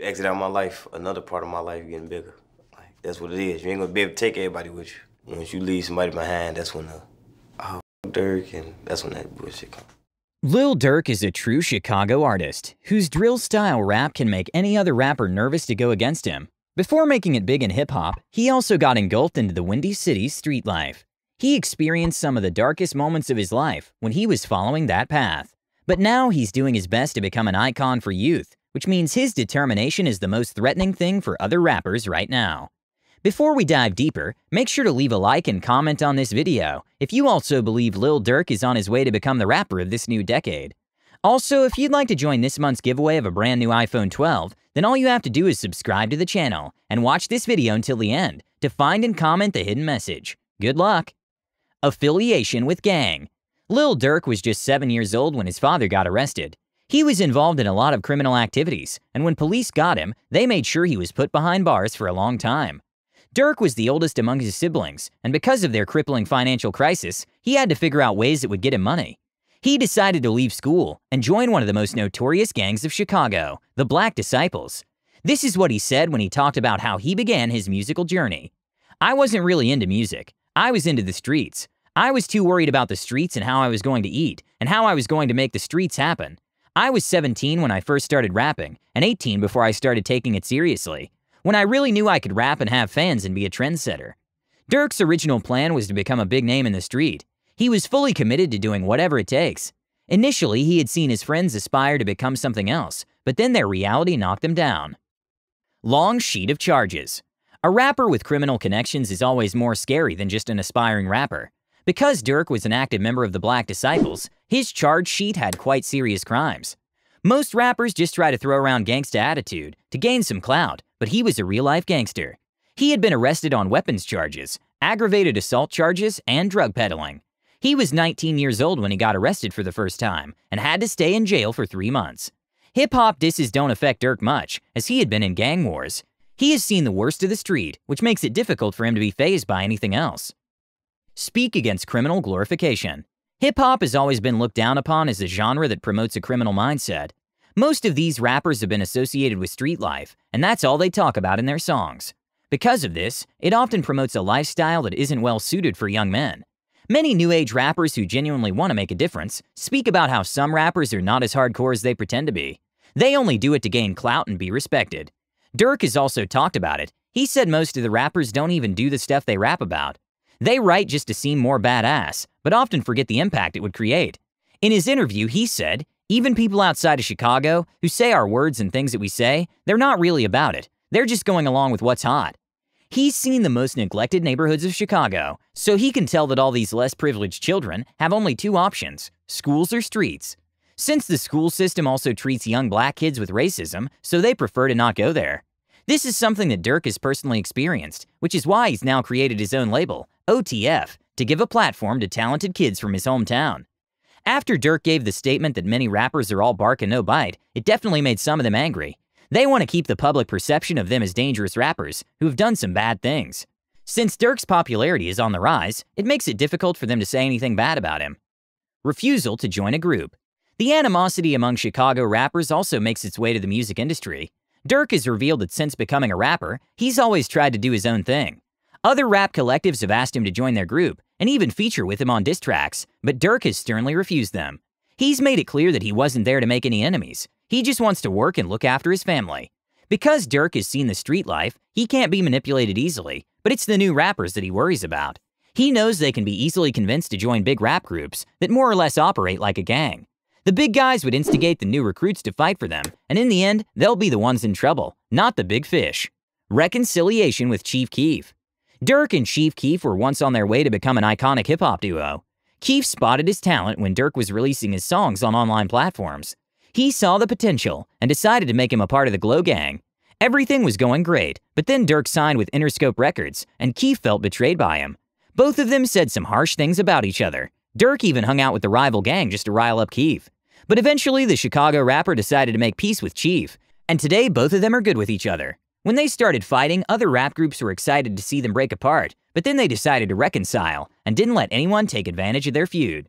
exit out my life, another part of my life getting bigger. Like, that's what it is. You ain't gonna be able to take everybody with you. Once you leave somebody behind, that's when the oh Dirk and that's when that bullshit comes. Lil Durk is a true Chicago artist whose drill style rap can make any other rapper nervous to go against him. Before making it big in hip hop, he also got engulfed into the Windy City street life. He experienced some of the darkest moments of his life when he was following that path. But now he's doing his best to become an icon for youth which means his determination is the most threatening thing for other rappers right now. Before we dive deeper, make sure to leave a like and comment on this video if you also believe Lil Durk is on his way to become the rapper of this new decade. Also, if you'd like to join this month's giveaway of a brand new iPhone 12, then all you have to do is subscribe to the channel and watch this video until the end to find and comment the hidden message. Good luck! Affiliation with Gang Lil Durk was just 7 years old when his father got arrested. He was involved in a lot of criminal activities, and when police got him, they made sure he was put behind bars for a long time. Dirk was the oldest among his siblings, and because of their crippling financial crisis, he had to figure out ways that would get him money. He decided to leave school and join one of the most notorious gangs of Chicago, the Black Disciples. This is what he said when he talked about how he began his musical journey. I wasn't really into music. I was into the streets. I was too worried about the streets and how I was going to eat and how I was going to make the streets happen. I was 17 when I first started rapping, and 18 before I started taking it seriously, when I really knew I could rap and have fans and be a trendsetter. Dirk's original plan was to become a big name in the street. He was fully committed to doing whatever it takes. Initially, he had seen his friends aspire to become something else, but then their reality knocked them down. Long sheet of charges. A rapper with criminal connections is always more scary than just an aspiring rapper. Because Dirk was an active member of the Black Disciples, his charge sheet had quite serious crimes. Most rappers just try to throw around gangsta attitude to gain some clout, but he was a real-life gangster. He had been arrested on weapons charges, aggravated assault charges, and drug peddling. He was 19 years old when he got arrested for the first time and had to stay in jail for three months. Hip-hop disses don't affect Dirk much, as he had been in gang wars. He has seen the worst of the street, which makes it difficult for him to be phased by anything else speak against criminal glorification. Hip hop has always been looked down upon as a genre that promotes a criminal mindset. Most of these rappers have been associated with street life, and that's all they talk about in their songs. Because of this, it often promotes a lifestyle that isn't well suited for young men. Many new age rappers who genuinely want to make a difference speak about how some rappers are not as hardcore as they pretend to be. They only do it to gain clout and be respected. Dirk has also talked about it. He said most of the rappers don't even do the stuff they rap about. They write just to seem more badass, but often forget the impact it would create. In his interview, he said, even people outside of Chicago who say our words and things that we say, they're not really about it. They're just going along with what's hot. He's seen the most neglected neighborhoods of Chicago, so he can tell that all these less privileged children have only two options schools or streets. Since the school system also treats young black kids with racism, so they prefer to not go there. This is something that Dirk has personally experienced, which is why he's now created his own label, OTF, to give a platform to talented kids from his hometown. After Dirk gave the statement that many rappers are all bark and no bite, it definitely made some of them angry. They want to keep the public perception of them as dangerous rappers who've done some bad things. Since Dirk's popularity is on the rise, it makes it difficult for them to say anything bad about him. Refusal to join a group. The animosity among Chicago rappers also makes its way to the music industry. Dirk has revealed that since becoming a rapper, he's always tried to do his own thing. Other rap collectives have asked him to join their group and even feature with him on diss tracks, but Dirk has sternly refused them. He's made it clear that he wasn't there to make any enemies. He just wants to work and look after his family. Because Dirk has seen the street life, he can't be manipulated easily, but it's the new rappers that he worries about. He knows they can be easily convinced to join big rap groups that more or less operate like a gang. The big guys would instigate the new recruits to fight for them, and in the end, they'll be the ones in trouble, not the big fish. Reconciliation with Chief Keef. Dirk and Chief Keef were once on their way to become an iconic hip hop duo. Keef spotted his talent when Dirk was releasing his songs on online platforms. He saw the potential and decided to make him a part of the Glow Gang. Everything was going great, but then Dirk signed with Interscope Records, and Keef felt betrayed by him. Both of them said some harsh things about each other. Dirk even hung out with the rival gang just to rile up Keef. But eventually, the Chicago rapper decided to make peace with Chief, and today both of them are good with each other. When they started fighting, other rap groups were excited to see them break apart, but then they decided to reconcile and didn't let anyone take advantage of their feud.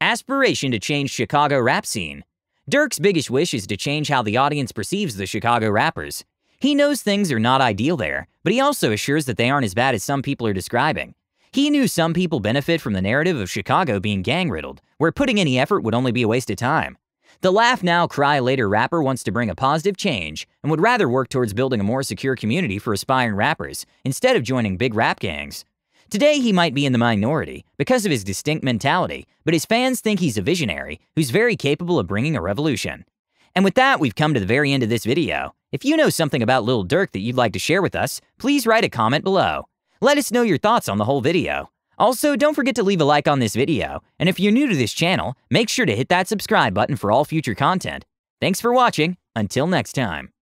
Aspiration to change Chicago rap scene. Dirk's biggest wish is to change how the audience perceives the Chicago rappers. He knows things are not ideal there, but he also assures that they aren't as bad as some people are describing. He knew some people benefit from the narrative of Chicago being gang riddled, where putting any effort would only be a waste of time. The Laugh Now Cry Later rapper wants to bring a positive change and would rather work towards building a more secure community for aspiring rappers instead of joining big rap gangs. Today, he might be in the minority because of his distinct mentality, but his fans think he's a visionary who's very capable of bringing a revolution. And with that, we've come to the very end of this video. If you know something about Lil Durk that you'd like to share with us, please write a comment below. Let us know your thoughts on the whole video. Also, don't forget to leave a like on this video, and if you're new to this channel, make sure to hit that subscribe button for all future content. Thanks for watching, until next time.